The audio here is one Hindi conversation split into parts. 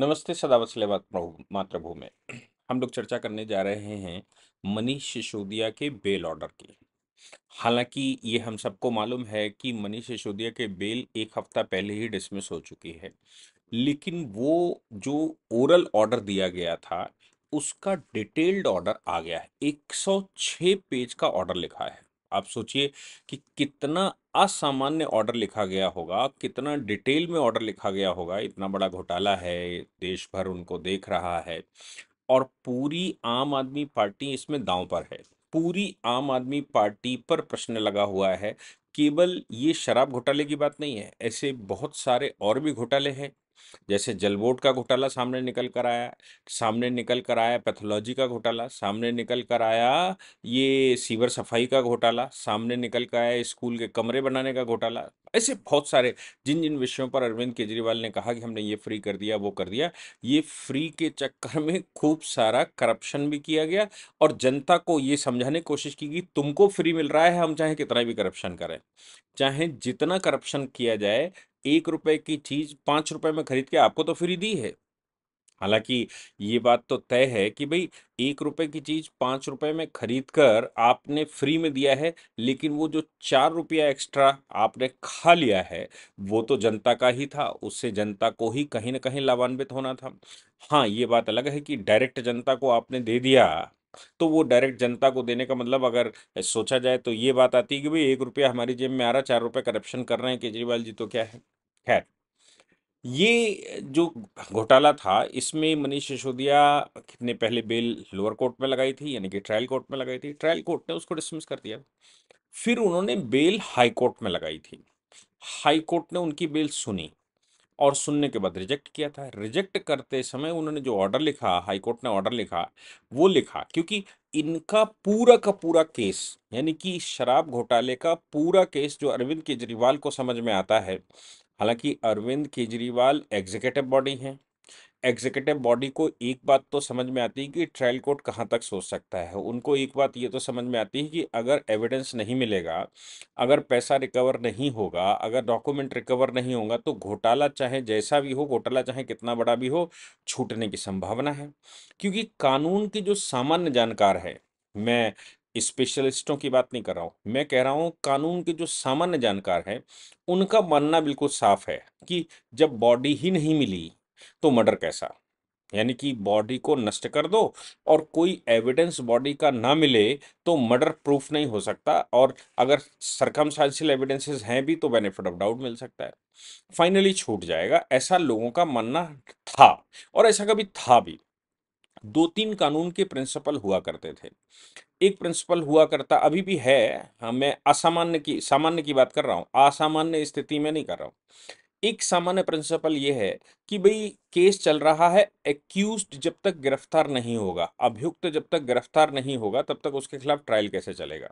नमस्ते सदावत सलेबात मातृभूमि हम लोग चर्चा करने जा रहे हैं मनीष सिसोदिया के बेल ऑर्डर की हालांकि ये हम सबको मालूम है कि मनीष सिसोदिया के बेल एक हफ्ता पहले ही डिसमिस हो चुकी है लेकिन वो जो ओरल ऑर्डर दिया गया था उसका डिटेल्ड ऑर्डर आ गया है 106 पेज का ऑर्डर लिखा है आप सोचिए कि कितना असामान्य ऑर्डर लिखा गया होगा कितना डिटेल में ऑर्डर लिखा गया होगा इतना बड़ा घोटाला है देश भर उनको देख रहा है और पूरी आम आदमी पार्टी इसमें दांव पर है पूरी आम आदमी पार्टी पर प्रश्न लगा हुआ है केवल ये शराब घोटाले की बात नहीं है ऐसे बहुत सारे और भी घोटाले हैं जैसे जलबोर्ड का घोटाला सामने निकल कर आया सामने निकल कर आया पैथोलॉजी का घोटाला सामने निकल कर आया ये सीवर सफाई का घोटाला सामने निकल कर आया स्कूल के कमरे बनाने का घोटाला ऐसे बहुत सारे जिन जिन विषयों पर अरविंद केजरीवाल ने कहा कि हमने ये फ्री कर दिया वो कर दिया ये फ्री के चक्कर में खूब सारा करप्शन भी किया गया और जनता को ये समझाने की कोशिश की गई तुमको फ्री मिल रहा है हम चाहे कितना भी करप्शन करें चाहे जितना करप्शन किया जाए एक रुपए की चीज पांच रुपए में खरीद के आपको तो फ्री दी है हालांकि ये बात तो तय है कि भाई एक रुपए की चीज पांच रुपए में खरीद कर आपने फ्री में दिया है लेकिन वो जो चार रुपया एक्स्ट्रा आपने खा लिया है वो तो जनता का ही था उससे जनता को ही कहीं ना कहीं लाभान्वित होना था हाँ ये बात अलग है कि डायरेक्ट जनता को आपने दे दिया तो वो डायरेक्ट जनता को देने का मतलब अगर सोचा जाए तो ये बात आती है कि भाई एक रुपया हमारी जेब में आ रहा चार रुपये करप्शन कर रहे हैं केजरीवाल जी तो क्या है खैर ये जो घोटाला था इसमें मनीष सिसोदिया ने पहले बेल लोअर कोर्ट में लगाई थी यानी कि ट्रायल कोर्ट में लगाई थी ट्रायल कोर्ट ने उसको डिसमिस कर दिया फिर उन्होंने बेल हाई कोर्ट में लगाई थी हाई कोर्ट ने उनकी बेल सुनी और सुनने के बाद रिजेक्ट किया था रिजेक्ट करते समय उन्होंने जो ऑर्डर लिखा हाईकोर्ट ने ऑर्डर लिखा वो लिखा क्योंकि इनका पूरा का पूरा केस यानी कि शराब घोटाले का पूरा केस जो अरविंद केजरीवाल को समझ में आता है हालांकि अरविंद केजरीवाल एग्जीक्यूटिव बॉडी हैं एग्जीक्यूटिव बॉडी को एक बात तो समझ में आती है कि ट्रायल कोर्ट कहाँ तक सोच सकता है उनको एक बात ये तो समझ में आती है कि अगर एविडेंस नहीं मिलेगा अगर पैसा रिकवर नहीं होगा अगर डॉक्यूमेंट रिकवर नहीं होगा तो घोटाला चाहे जैसा भी हो घोटाला चाहे कितना बड़ा भी हो छूटने की संभावना है क्योंकि कानून की जो सामान्य जानकार है मैं स्पेशलिस्टों की बात नहीं कर रहा हूँ मैं कह रहा हूँ कानून के जो सामान्य जानकार हैं उनका मानना बिल्कुल साफ है कि जब बॉडी ही नहीं मिली तो मर्डर कैसा यानी कि बॉडी को नष्ट कर दो और कोई एविडेंस बॉडी का ना मिले तो मर्डर प्रूफ नहीं हो सकता और अगर सरकमस्टांशियल एविडेंसेस हैं भी तो बेनिफिट ऑफ डाउट मिल सकता है फाइनली छूट जाएगा ऐसा लोगों का मानना था और ऐसा कभी था भी दो तीन कानून के प्रिंसिपल हुआ करते थे एक प्रिंसिपल हुआ करता अभी भी है हाँ, मैं असामान्य की सामान्य की बात कर रहा हूँ असामान्य स्थिति में नहीं कर रहा हूँ एक सामान्य प्रिंसिपल ये है कि भाई केस चल रहा है एक्यूज जब तक गिरफ्तार नहीं होगा अभियुक्त जब तक गिरफ्तार नहीं होगा तब तक उसके खिलाफ ट्रायल कैसे चलेगा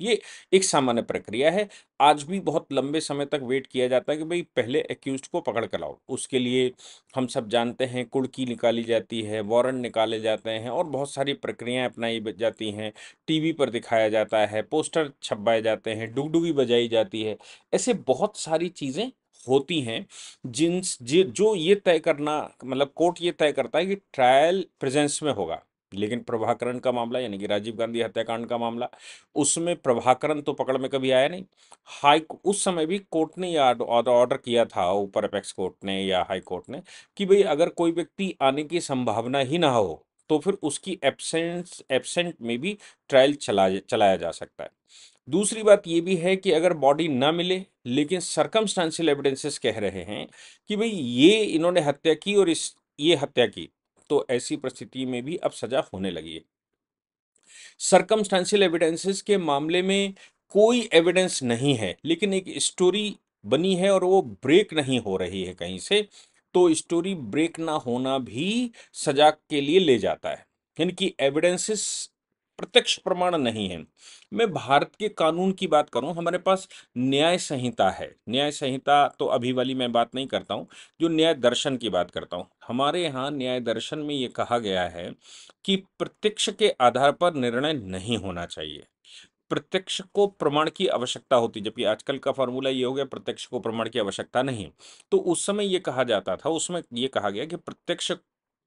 ये एक सामान्य प्रक्रिया है आज भी बहुत लंबे समय तक वेट किया जाता है कि भाई पहले एक्यूज को पकड़ कर लाओ उसके लिए हम सब जानते हैं कुड़की निकाली जाती है वारंट निकाले जाते हैं और बहुत सारी प्रक्रियाएं अपनाई जाती हैं टीवी पर दिखाया जाता है पोस्टर छपवाए जाते हैं डुगडुगी बजाई जाती है ऐसे बहुत सारी चीज़ें होती हैं जिन जो ये तय करना मतलब कोर्ट ये तय करता है कि ट्रायल प्रेजेंस में होगा लेकिन प्रभाकरण का मामला यानी कि राजीव गांधी हत्याकांड का मामला उसमें प्रभाकरण तो पकड़ में कभी आया नहीं हाई उस समय भी कोर्ट ने या तो ऑर्डर किया था ऊपर अपेक्स कोर्ट ने या हाई कोर्ट ने कि भाई अगर कोई व्यक्ति आने की संभावना ही ना हो तो फिर उसकी एब्सेंस एब्सेंट में भी ट्रायल चला चलाया जा सकता है दूसरी बात ये भी है कि अगर बॉडी ना मिले लेकिन सरकमस्टांशियल एविडेंसेस कह रहे हैं कि भाई ये इन्होंने हत्या की और इस ये हत्या की तो ऐसी परिस्थिति में भी अब सजा होने लगी है सरकमस्टांशियल एविडेंसेस के मामले में कोई एविडेंस नहीं है लेकिन एक स्टोरी बनी है और वो ब्रेक नहीं हो रही है कहीं से तो स्टोरी ब्रेक ना होना भी सजा के लिए ले जाता है यानी कि एविडेंसेस प्रत्यक्ष प्रमाण नहीं है मैं भारत के कानून की बात करूं हमारे पास न्याय संहिता है न्याय संहिता तो अभी वाली मैं बात नहीं करता हूं जो न्याय दर्शन की बात करता हूं हमारे यहाँ न्याय दर्शन में ये कहा गया है कि प्रत्यक्ष के आधार पर निर्णय नहीं होना चाहिए प्रत्यक्ष को प्रमाण की आवश्यकता होती जबकि आजकल का फॉर्मूला ये हो गया प्रत्यक्ष को प्रमाण की आवश्यकता नहीं तो उस समय ये कहा जाता था उसमें ये कहा गया कि प्रत्यक्ष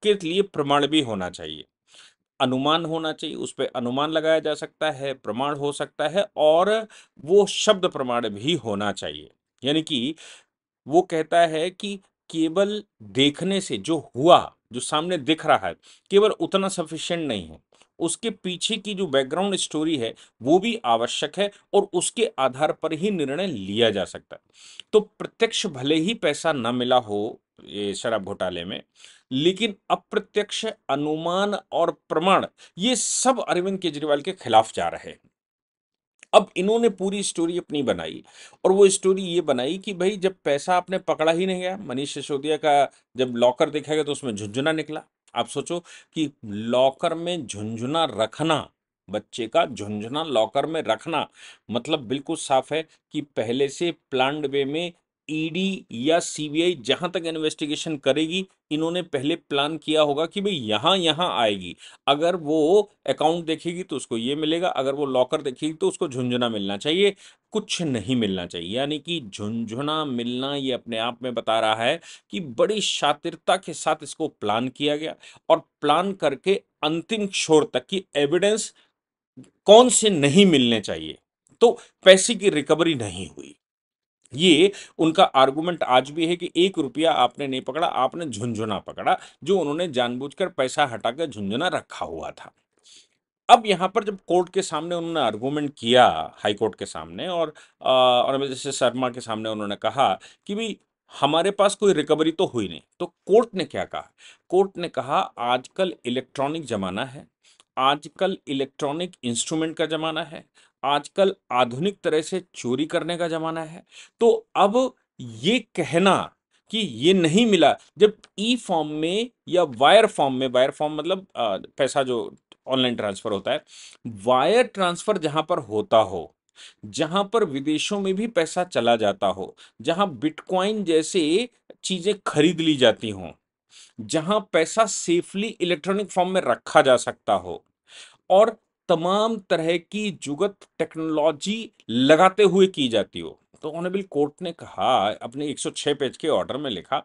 के लिए प्रमाण भी होना चाहिए अनुमान होना चाहिए उस पर अनुमान लगाया जा सकता है प्रमाण हो सकता है और वो शब्द प्रमाण भी होना चाहिए यानी कि वो कहता है कि केवल देखने से जो हुआ जो सामने दिख रहा है केवल उतना सफिशियंट नहीं है उसके पीछे की जो बैकग्राउंड स्टोरी है वो भी आवश्यक है और उसके आधार पर ही निर्णय लिया जा सकता है तो प्रत्यक्ष भले ही पैसा न मिला हो ये शराब घोटाले में लेकिन अप्रत्यक्ष अनुमान और प्रमाण ये सब अरविंद केजरीवाल के खिलाफ जा रहे हैं अब इन्होंने पूरी स्टोरी अपनी बनाई और वो स्टोरी ये बनाई कि भाई जब पैसा आपने पकड़ा ही नहीं गया मनीष सिसोदिया का जब लॉकर देखा गया तो उसमें झुंझुना निकला आप सोचो कि लॉकर में झुंझुना रखना बच्चे का झुंझुना लॉकर में रखना मतलब बिल्कुल साफ है कि पहले से प्लांड वे में ईडी या सीबीआई जहां तक इन्वेस्टिगेशन करेगी इन्होंने पहले प्लान किया होगा कि भाई यहाँ यहाँ आएगी अगर वो अकाउंट देखेगी तो उसको ये मिलेगा अगर वो लॉकर देखेगी तो उसको झुंझुना मिलना चाहिए कुछ नहीं मिलना चाहिए यानी कि झुंझुना मिलना ये अपने आप में बता रहा है कि बड़ी शातिरता के साथ इसको प्लान किया गया और प्लान करके अंतिम छोर तक की एविडेंस कौन से नहीं मिलने चाहिए तो पैसे की रिकवरी नहीं हुई ये उनका आर्गूमेंट आज भी है कि एक रुपया आपने नहीं पकड़ा आपने झुंझुना पकड़ा जो उन्होंने जानबूझकर पैसा हटाकर झुंझुना रखा हुआ था अब यहाँ पर जब कोर्ट के सामने उन्होंने आर्गूमेंट किया हाई कोर्ट के सामने और और जैसे शर्मा के सामने उन्होंने कहा कि भाई हमारे पास कोई रिकवरी तो हुई नहीं तो कोर्ट ने क्या कहा कोर्ट ने कहा आजकल इलेक्ट्रॉनिक जमाना है आजकल इलेक्ट्रॉनिक इंस्ट्रूमेंट का ज़माना है आजकल आधुनिक तरह से चोरी करने का जमाना है तो अब ये कहना कि ये नहीं मिला जब ई फॉर्म में या वायर फॉर्म में वायर फॉर्म मतलब पैसा जो ऑनलाइन ट्रांसफर होता है वायर ट्रांसफर जहां पर होता हो जहां पर विदेशों में भी पैसा चला जाता हो जहां बिटकॉइन जैसे चीजें खरीद ली जाती हों जहां पैसा सेफली इलेक्ट्रॉनिक फॉर्म में रखा जा सकता हो और तमाम तरह की जुगत टेक्नोलॉजी लगाते हुए की जाती हो तो ऑनरेबल कोर्ट ने कहा अपने 106 पेज के ऑर्डर में लिखा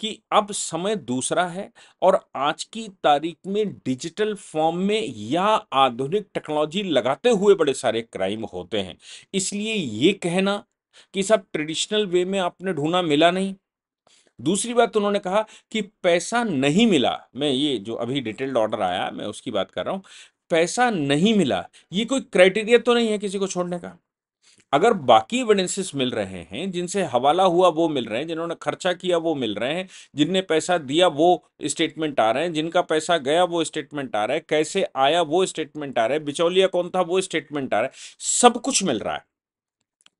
कि अब समय दूसरा है और आज की तारीख में डिजिटल फॉर्म में या आधुनिक टेक्नोलॉजी लगाते हुए बड़े सारे क्राइम होते हैं इसलिए ये कहना कि सब ट्रेडिशनल वे में आपने ढूंढा मिला नहीं दूसरी बात उन्होंने कहा कि पैसा नहीं मिला मैं ये जो अभी डिटेल्ड ऑर्डर आया मैं उसकी बात कर रहा हूँ पैसा नहीं मिला ये कोई क्राइटेरिया तो नहीं है किसी को छोड़ने का अगर बाकी एविडेंसेस मिल रहे हैं जिनसे हवाला हुआ वो मिल रहे हैं जिन्होंने खर्चा किया वो मिल रहे हैं जिनने पैसा दिया वो स्टेटमेंट आ रहे हैं जिनका पैसा गया वो स्टेटमेंट आ रहा है कैसे आया वो स्टेटमेंट आ रहा है बिचौलिया कौन था वो स्टेटमेंट आ रहा है सब कुछ मिल रहा है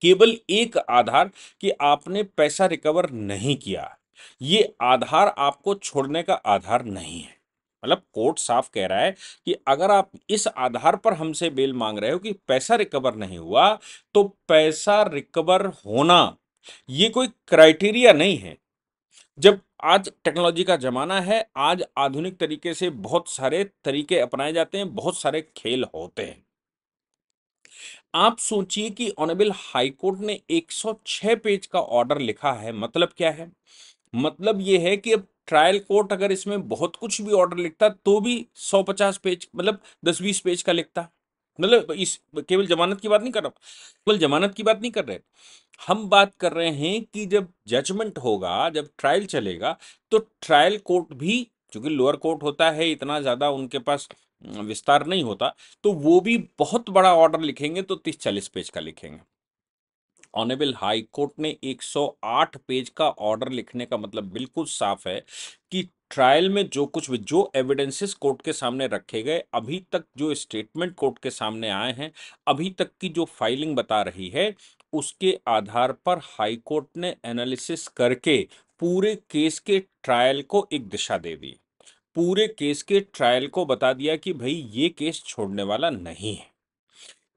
केवल एक आधार कि आपने पैसा रिकवर नहीं किया ये आधार आपको छोड़ने का आधार नहीं है मतलब कोर्ट साफ कह रहा है कि अगर आप इस आधार पर हमसे बेल मांग रहे हो कि पैसा रिकवर नहीं हुआ तो पैसा रिकवर होना ये कोई क्राइटेरिया नहीं है जब आज टेक्नोलॉजी का ज़माना है आज आधुनिक तरीके से बहुत सारे तरीके अपनाए जाते हैं बहुत सारे खेल होते हैं आप सोचिए कि ऑनेबल हाईकोर्ट ने 106 पेज का ऑर्डर लिखा है मतलब क्या है मतलब यह है कि अब ट्रायल कोर्ट अगर इसमें बहुत कुछ भी ऑर्डर लिखता तो भी सौ पचास पेज मतलब दस बीस पेज का लिखता मतलब इस केवल जमानत की बात नहीं कर रहा केवल जमानत की बात नहीं कर रहे हम बात कर रहे हैं कि जब जजमेंट होगा जब ट्रायल चलेगा तो ट्रायल कोर्ट भी चूंकि लोअर कोर्ट होता है इतना ज़्यादा उनके पास विस्तार नहीं होता तो वो भी बहुत बड़ा ऑर्डर लिखेंगे तो तीस चालीस पेज का लिखेंगे ऑनेबल हाई कोर्ट ने 108 पेज का ऑर्डर लिखने का मतलब बिल्कुल साफ है कि ट्रायल में जो कुछ भी जो एविडेंसेस कोर्ट के सामने रखे गए अभी तक जो स्टेटमेंट कोर्ट के सामने आए हैं अभी तक की जो फाइलिंग बता रही है उसके आधार पर हाई कोर्ट ने एनालिसिस करके पूरे केस के ट्रायल को एक दिशा दे दी पूरे केस के ट्रायल को बता दिया कि भाई ये केस छोड़ने वाला नहीं है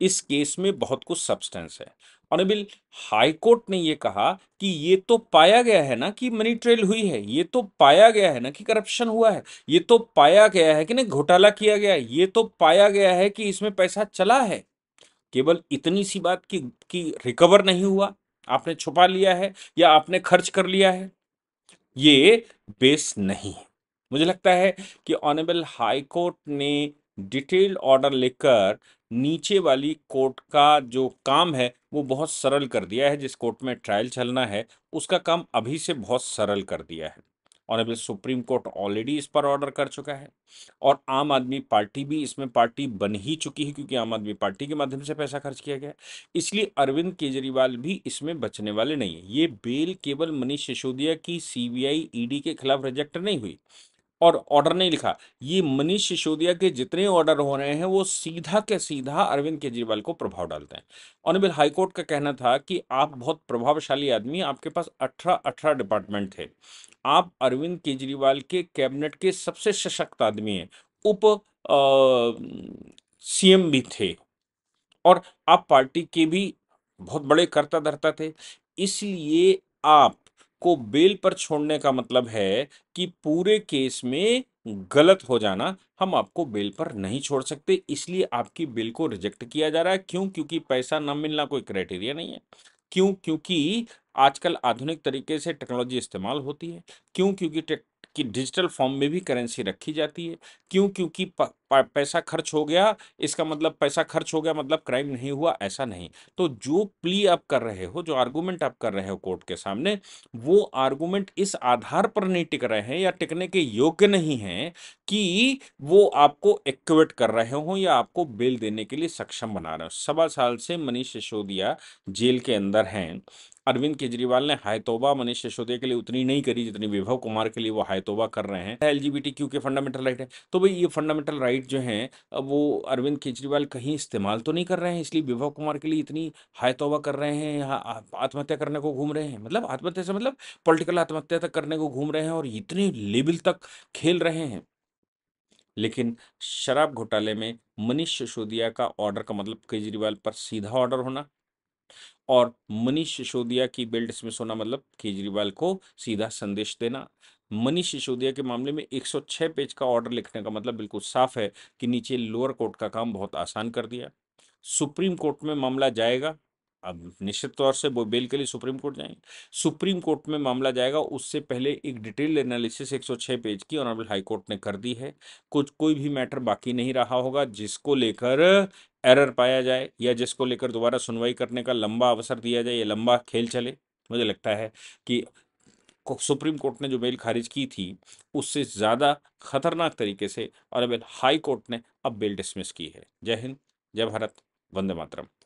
इस केस में बहुत कुछ सब्सटेंस है ऑनेबिल हाईकोर्ट ने ये कहा कि ये तो पाया गया है ना कि मनी ट्रेल हुई है ये तो पाया गया है ना कि करप्शन हुआ है ये तो पाया गया है कि नहीं घोटाला किया गया है ये तो पाया गया है कि इसमें पैसा चला है केवल इतनी सी बात की कि रिकवर नहीं हुआ आपने छुपा लिया है या आपने खर्च कर लिया है ये बेस नहीं है मुझे लगता है कि ऑनेबल हाईकोर्ट ने डिटेल्ड ऑर्डर लेकर नीचे वाली कोर्ट का जो काम है वो बहुत सरल कर दिया है जिस कोर्ट में ट्रायल चलना है उसका काम अभी से बहुत सरल कर दिया है अभी सुप्रीम कोर्ट ऑलरेडी इस पर ऑर्डर कर चुका है और आम आदमी पार्टी भी इसमें पार्टी बन ही चुकी है क्योंकि आम आदमी पार्टी के माध्यम से पैसा खर्च किया गया इसलिए अरविंद केजरीवाल भी इसमें बचने वाले नहीं है ये बेल केवल मनीष सिसोदिया की सीबीआई ईडी e के खिलाफ रिजेक्ट नहीं हुई और ऑर्डर नहीं लिखा ये मनीष सिसोदिया के जितने ऑर्डर हो रहे हैं वो सीधा के सीधा अरविंद केजरीवाल को प्रभाव डालते हैं ऑनबिल हाईकोर्ट का कहना था कि आप बहुत प्रभावशाली आदमी आपके पास अठारह अठारह डिपार्टमेंट थे आप अरविंद केजरीवाल के कैबिनेट के सबसे सशक्त आदमी हैं उप सी भी थे और आप पार्टी के भी बहुत बड़े कर्ता धरता थे इसलिए आप को बेल पर छोड़ने का मतलब है कि पूरे केस में गलत हो जाना हम आपको बेल पर नहीं छोड़ सकते इसलिए आपकी बेल को रिजेक्ट किया जा रहा है क्यों क्योंकि पैसा ना मिलना कोई क्राइटेरिया नहीं है क्यों क्योंकि आजकल आधुनिक तरीके से टेक्नोलॉजी इस्तेमाल होती है क्यों क्योंकि कि डिजिटल फॉर्म में भी करेंसी रखी जाती है क्यों क्योंकि पैसा खर्च हो गया इसका मतलब पैसा खर्च हो गया मतलब क्राइम नहीं हुआ ऐसा नहीं तो जो प्ली आप कर रहे हो जो आर्गूमेंट आप कर रहे हो कोर्ट के सामने वो आर्गूमेंट इस आधार पर नहीं टिक रहे हैं या टिकने के योग्य नहीं हैं कि वो आपको एक्वेट कर रहे हो या आपको बेल देने के लिए सक्षम बना रहे हो सवा साल से मनीष सिसोदिया जेल के अंदर हैं अरविंद केजरीवाल ने हाय तोबा मनीष सिसोदिया के लिए उतनी नहीं करी जितनी विभव कुमार के लिए वो हाय फ़ाय तोबा कर रहे हैं एल के फंडामेंटल राइट है तो भाई ये फंडामेंटल राइट जो हैं वो अरविंद केजरीवाल कहीं इस्तेमाल तो नहीं कर रहे हैं इसलिए विभव कुमार के लिए इतनी हाय तोबा कर रहे हैं यहाँ आत्महत्या करने को घूम रहे हैं मतलब आत्महत्या से मतलब पॉलिटिकल आत्महत्या तक करने को घूम रहे हैं और इतने लेवल तक खेल रहे हैं लेकिन शराब घोटाले में मनीष सिसोदिया का ऑर्डर का मतलब केजरीवाल पर सीधा ऑर्डर होना और मनीष सिसोदिया की बेल्ट में सोना मतलब केजरीवाल को सीधा संदेश देना मनीष सिसोदिया के मामले में 106 पेज का ऑर्डर लिखने का मतलब बिल्कुल साफ है कि नीचे लोअर कोर्ट का काम बहुत आसान कर दिया सुप्रीम कोर्ट में मामला जाएगा अब निश्चित तौर से वो बेल के लिए सुप्रीम कोर्ट जाएंगे सुप्रीम कोर्ट में मामला जाएगा उससे पहले एक डिटेल एनालिसिस 106 पेज की ऑनरेबल हाई कोर्ट ने कर दी है कुछ कोई भी मैटर बाकी नहीं रहा होगा जिसको लेकर एरर पाया जाए या जिसको लेकर दोबारा सुनवाई करने का लंबा अवसर दिया जाए या लंबा खेल चले मुझे लगता है कि सुप्रीम कोर्ट ने जो बेल खारिज की थी उससे ज़्यादा खतरनाक तरीके से और अब हाई कोर्ट ने अब बेल डिसमिस की है जय हिंद जय भारत वंदे मातरम